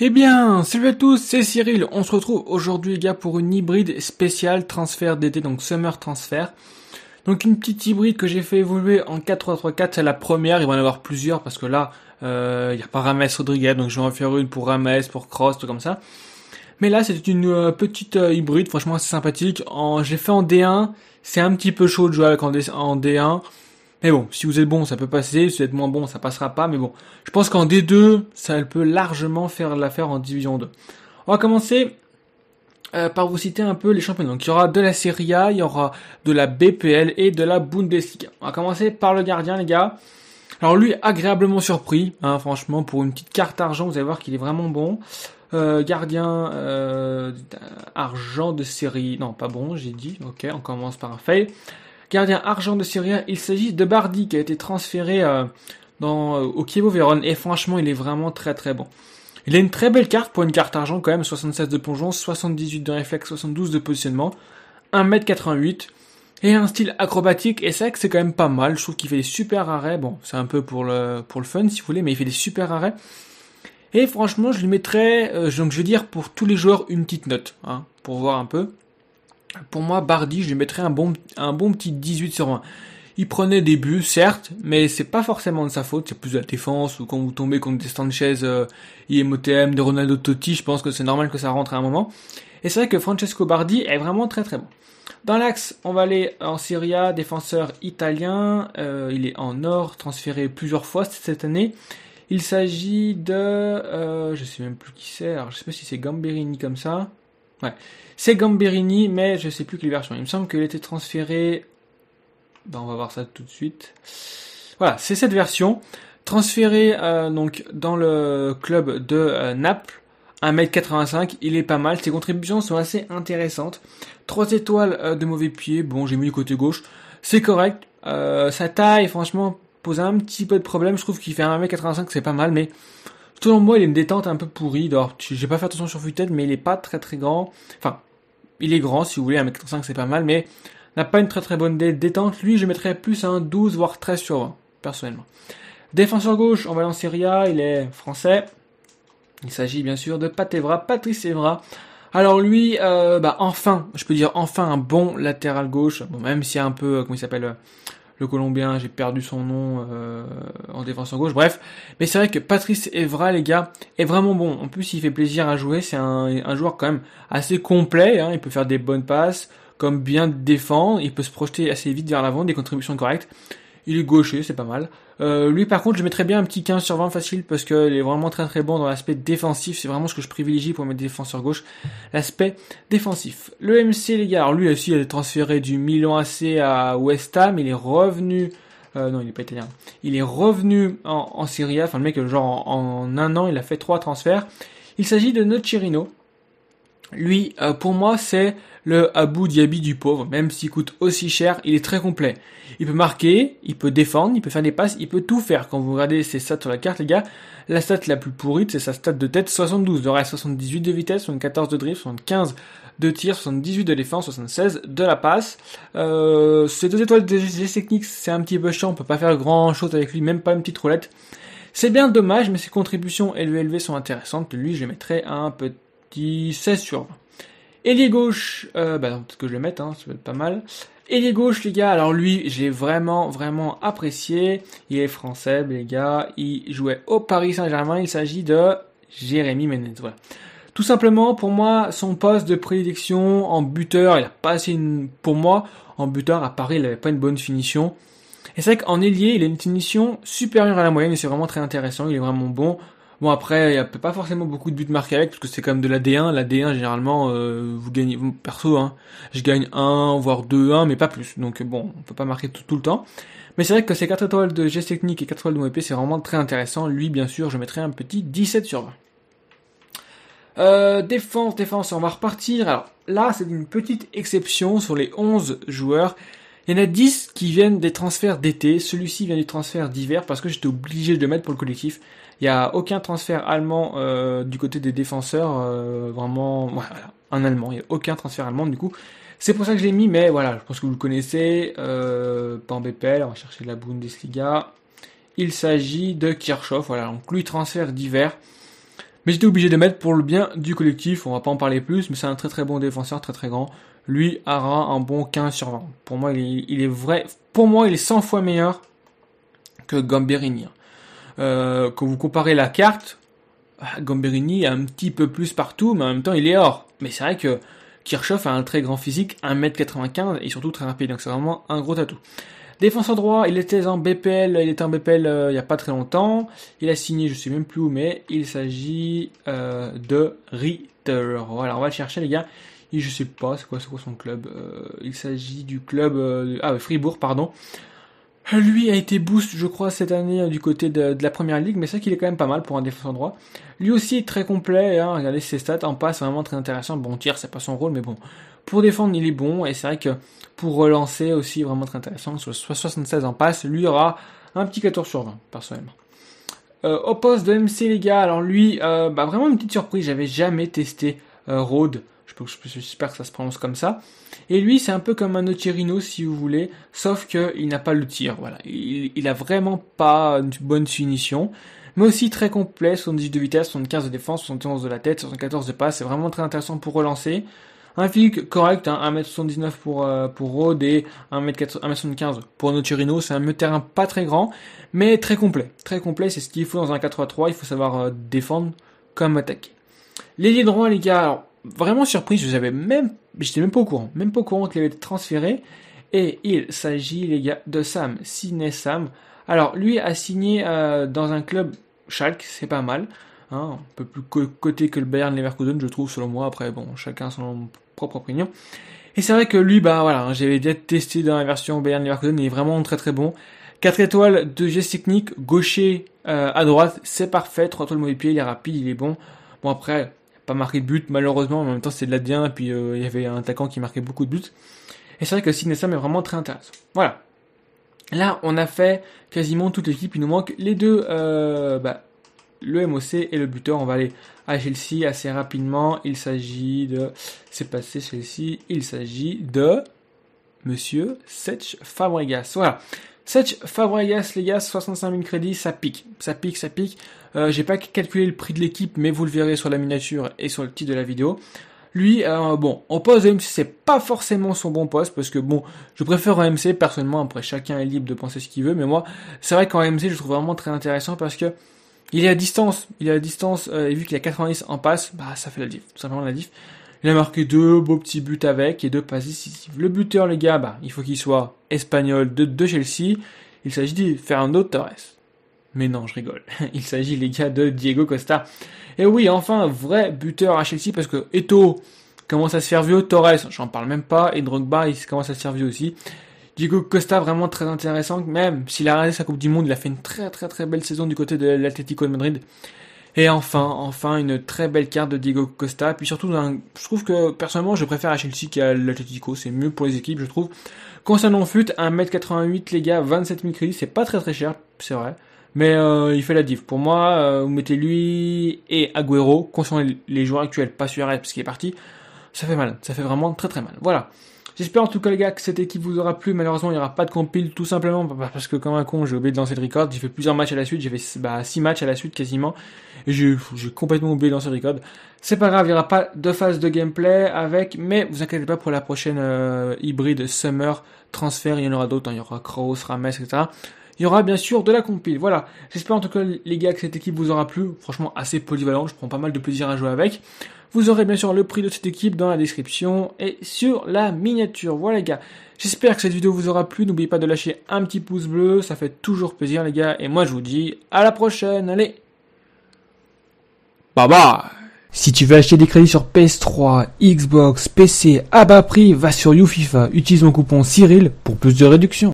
Eh bien, salut à tous, c'est Cyril. On se retrouve aujourd'hui, les gars, pour une hybride spéciale transfert d'été, donc Summer Transfer. Donc une petite hybride que j'ai fait évoluer en 4-3-3-4, c'est la première, il va en avoir plusieurs parce que là, euh, il n'y a pas Rames Rodriguez, donc je vais en faire une pour Rames, pour Cross, tout comme ça. Mais là, c'est une euh, petite euh, hybride, franchement, c'est sympathique. En, j'ai fait en D1, c'est un petit peu chaud de jouer avec en D1. Mais bon, si vous êtes bon, ça peut passer. Si vous êtes moins bon, ça passera pas. Mais bon, je pense qu'en D2, ça peut largement faire l'affaire en Division 2. On va commencer euh, par vous citer un peu les champions. Donc il y aura de la Serie A, il y aura de la BPL et de la Bundesliga. On va commencer par le gardien, les gars. Alors lui, agréablement surpris, hein, franchement, pour une petite carte argent, vous allez voir qu'il est vraiment bon. Euh, gardien euh, argent de série, non pas bon, j'ai dit, ok, on commence par un fail. Gardien argent de Syria, il s'agit de Bardi qui a été transféré euh, dans, euh, au Kievo Veron. et franchement il est vraiment très très bon. Il a une très belle carte pour une carte argent quand même, 76 de plongeance, 78 de réflexe, 72 de positionnement, 1m88 et un style acrobatique et c'est vrai que c'est quand même pas mal, je trouve qu'il fait des super arrêts, bon c'est un peu pour le, pour le fun si vous voulez mais il fait des super arrêts. Et franchement je lui mettrais, euh, donc je veux dire pour tous les joueurs une petite note, hein, pour voir un peu. Pour moi, Bardi, je lui mettrais un bon, un bon petit 18 sur 20. Il prenait des buts, certes, mais c'est pas forcément de sa faute, c'est plus de la défense, ou quand vous tombez contre des Sanchez, euh, IMOTM, de Ronaldo Totti, je pense que c'est normal que ça rentre à un moment. Et c'est vrai que Francesco Bardi est vraiment très très bon. Dans l'axe, on va aller en Syrie, défenseur italien, euh, il est en or, transféré plusieurs fois cette année. Il s'agit de... Euh, je sais même plus qui c'est, alors je sais pas si c'est Gamberini comme ça. Ouais. C'est Gamberini, mais je sais plus quelle version. Il me semble qu'il était transféré. Ben, on va voir ça tout de suite. Voilà, c'est cette version. Transféré euh, donc dans le club de euh, Naples. 1m85, il est pas mal, ses contributions sont assez intéressantes. 3 étoiles euh, de mauvais pied, bon j'ai mis du côté gauche, c'est correct. sa taille franchement pose un petit peu de problème, je trouve qu'il fait 1m85 c'est pas mal, mais Selon moi, il est une détente un peu pourrie. Alors, j'ai pas fait attention sur Futed, mais il est pas très très grand. Enfin, il est grand si vous voulez, 1m85 c'est pas mal, mais n'a pas une très très bonne détente. Lui, je mettrais plus un 12 voire 13 sur 20, personnellement. Défenseur gauche, en Syria. il est français. Il s'agit bien sûr de Patévra, Patrice Evra. Alors lui, euh, bah enfin, je peux dire enfin un bon latéral gauche, bon, même si un peu, euh, comment il s'appelle, euh, le Colombien, j'ai perdu son nom euh, en gauche, bref. Mais c'est vrai que Patrice Evra, les gars, est vraiment bon. En plus, il fait plaisir à jouer, c'est un, joueur quand même assez complet, hein. il peut faire des bonnes passes, comme bien défendre, il peut se projeter assez vite vers l'avant, des contributions correctes. Il est gaucher, c'est pas mal. Euh, lui par contre je mettrais bien un petit 15 sur 20 facile parce qu'il est vraiment très très bon dans l'aspect défensif, c'est vraiment ce que je privilégie pour mes défenseurs gauche, l'aspect défensif. Le MC les gars, alors lui aussi il est transféré du Milan AC à West Ham, il est revenu euh, non, il n'est pas italien. Il est revenu en, en Syrie. Enfin, le mec, genre, en, un an, il a fait trois transferts. Il s'agit de Nocerino, lui, euh, pour moi, c'est le Abu Dhabi du pauvre. Même s'il coûte aussi cher, il est très complet. Il peut marquer, il peut défendre, il peut faire des passes, il peut tout faire. Quand vous regardez ses stats sur la carte, les gars, la stat la plus pourrite, c'est sa stat de tête 72. de reste 78 de vitesse, 74 de drift, 75 de tir, 78 de défense, 76 de la passe. Euh, ces deux étoiles de techniques, c'est un petit peu chiant. On peut pas faire grand chose avec lui, même pas une petite roulette. C'est bien dommage, mais ses contributions élevées sont intéressantes. Lui, je mettrais un peu qui 16 sur 20. Ailier gauche, euh, bah, peut-être que je le mette, hein, ça va être pas mal. Ailier gauche, les gars, alors lui, j'ai vraiment, vraiment apprécié. Il est français, les gars. Il jouait au Paris Saint-Germain. Il s'agit de Jérémy Menez. Voilà. Tout simplement, pour moi, son poste de prédiction en buteur, il a pas assez une... Pour moi, en buteur, à Paris, il avait pas une bonne finition. Et c'est vrai qu'en ailier, il a une finition supérieure à la moyenne et c'est vraiment très intéressant. Il est vraiment bon. Bon après, il n'y a pas forcément beaucoup de buts marqués avec, parce que c'est quand même de la D1. La D1, généralement, euh, vous gagnez, perso, hein, je gagne 1, voire 2-1, mais pas plus. Donc bon, on ne peut pas marquer tout, le temps. Mais c'est vrai que ces 4 étoiles de geste technique et 4 étoiles de mon c'est vraiment très intéressant. Lui, bien sûr, je mettrai un petit 17 sur 20. Euh, défense, défense, on va repartir. Alors là, c'est une petite exception sur les 11 joueurs. Il y en a 10 qui viennent des transferts d'été. Celui-ci vient des transferts d'hiver parce que j'étais obligé de le mettre pour le collectif. Il n'y a aucun transfert allemand euh, du côté des défenseurs. Euh, vraiment, voilà, un allemand. Il n'y a aucun transfert allemand du coup. C'est pour ça que je l'ai mis, mais voilà, je pense que vous le connaissez. Euh, BPL, on va chercher la Bundesliga. Il s'agit de Kirchhoff, voilà, donc lui transfert d'hiver. Mais j'étais obligé de mettre pour le bien du collectif, on va pas en parler plus, mais c'est un très très bon défenseur, très très grand. Lui aura un bon 15 sur 20. Pour moi, il est, vrai, pour moi, il est 100 fois meilleur que Gamberini. Euh, quand vous comparez la carte, ah, Gamberini a un petit peu plus partout, mais en même temps il est hors. Mais c'est vrai que Kirchhoff a un très grand physique, 1m95 et surtout très rapide, donc c'est vraiment un gros atout. Défenseur droit, il était en BPL, il était en BPL euh, il n'y a pas très longtemps. Il a signé, je sais même plus où, mais il s'agit euh, de Ritter. Voilà, on va le chercher les gars. Et je sais pas, c'est quoi, son club Il s'agit du club... ah, Fribourg, pardon. Lui a été boost, je crois, cette année euh, du côté de, la première ligue, mais c'est vrai qu'il est quand même pas mal pour un défenseur droit. Lui aussi est très complet, hein, regardez ses stats, en passe vraiment très intéressant. Bon, tir, c'est pas son rôle, mais bon. Pour défendre, il est bon, et c'est vrai que pour relancer aussi, vraiment très intéressant. Sur 76 en passe, lui aura un petit 14 sur 20, personnellement. Euh, au poste de MC, les gars, alors lui, euh, bah, vraiment une petite surprise, j'avais jamais testé euh, Rode. Je, peux, je j'espère que ça se prononce comme ça. Et lui, c'est un peu comme un Otirino, si vous voulez, sauf qu'il n'a pas le tir. Voilà, il, il a vraiment pas une bonne finition, mais aussi très complet. 78 de vitesse, 75 de défense, 71 de la tête, 74 de passe. C'est vraiment très intéressant pour relancer. Un physique correct, 1m79 hein, pour, euh, pour Rode et 1m75 pour Notcherino. C'est un terrain pas très grand, mais très complet. Très complet, c'est ce qu'il faut dans un 4-3-3. Il faut savoir euh, défendre comme attaquer. Les droit, les gars, alors, vraiment surprise, je n'étais même, j'étais même pas au courant, même pas au courant qu'il avait été transféré. Et il s'agit, les gars, de Sam, Sidney Sam. Alors, lui a signé euh, dans un club Schalke, c'est pas mal. Hein, un peu plus côté que le Bayern Leverkusen, je trouve, selon moi. Après, bon, chacun son propre opinion. Et c'est vrai que lui, bah voilà, hein, j'avais déjà testé dans la version Bayern Leverkusen, il est vraiment très très bon. 4 étoiles de gestes technique, gaucher euh, à droite, c'est parfait. 3 étoiles mauvais pied, il est rapide, il est bon. Bon après, pas marqué de but malheureusement, en même temps c'est de l'Adien, puis euh, il y avait un attaquant qui marquait beaucoup de buts. Et c'est vrai que Sidney est vraiment très intéressant. Voilà. Là, on a fait quasiment toute l'équipe. Il nous manque les deux, euh, bah, le MOC et le buteur. On va aller à Chelsea assez rapidement. Il s'agit de. C'est passé Chelsea. Il s'agit de. Monsieur Sech Fabregas. Voilà. Sech Fabregas, les gars, 65 000 crédits, ça pique, ça pique, ça pique. Euh, j'ai pas calculé le prix de l'équipe, mais vous le verrez sur la miniature et sur le titre de la vidéo. Lui, euh, bon, en poste même si c'est pas forcément son bon poste, parce que bon, je préfère en MC, personnellement, après chacun est libre de penser ce qu'il veut, mais moi, c'est vrai qu'en MC, je trouve vraiment très intéressant parce que il est à distance, il est à distance, euh, et vu qu'il a 90 en passe, bah ça fait la diff, tout simplement la diff. Il a marqué deux beaux petits buts avec et deux passes décisives. Le buteur, les gars, bah, il faut qu'il soit espagnol de, Chelsea. Il s'agit de Fernando Torres. Mais non, je rigole. Il s'agit, les gars, de Diego Costa. Et oui, enfin, vrai buteur à Chelsea parce que Eto commence à se faire vieux. Torres, j'en parle même pas. Et Drogba, il commence à se faire aussi. Diego Costa, vraiment très intéressant. Même s'il a arrêté sa Coupe du Monde, il a fait une très très très belle saison du côté de l'Atlético de Madrid. Et enfin, enfin, une très belle carte de Diego Costa. Puis surtout, je trouve que personnellement, je préfère à Chelsea qu'à l'Atletico. C'est mieux pour les équipes, je trouve. Concernant Fut, 1m88, les gars, 27 000 crédits. C'est pas très très cher, c'est vrai. Mais euh, il fait la div. Pour moi, euh, vous mettez lui et Agüero, concernant les joueurs actuels, pas Suarez parce qu'il est parti. Ça fait mal. Ça fait vraiment très très mal. Voilà. J'espère en tout cas les gars que cette équipe vous aura plu. Malheureusement, il n'y aura pas de compile tout simplement bah, parce que comme un con, j'ai oublié de lancer le record. J'ai fait plusieurs matchs à la suite, j'ai fait bah, 6 matchs à la suite quasiment. Et j'ai complètement oublié de lancer le record. C'est pas grave, il n'y aura pas de phase de gameplay avec, mais vous inquiétez pas pour la prochaine euh, hybride Summer Transfer, il y en aura d'autres, hein. il y aura Kroos, Rames, etc il y aura bien sûr de la compile. Voilà. J'espère en tout cas les gars que cette équipe vous aura plu. Franchement assez polyvalente, je prends pas mal de plaisir à jouer avec. Vous aurez bien sûr le prix de cette équipe dans la description et sur la miniature. Voilà les gars, j'espère que cette vidéo vous aura plu. N'oubliez pas de lâcher un petit pouce bleu, ça fait toujours plaisir les gars. Et moi je vous dis à la prochaine, allez Bye bye si tu veux acheter des crédits sur PS3, Xbox, PC à bas prix, va sur YouFifa, utilise mon coupon Cyril pour plus de réductions.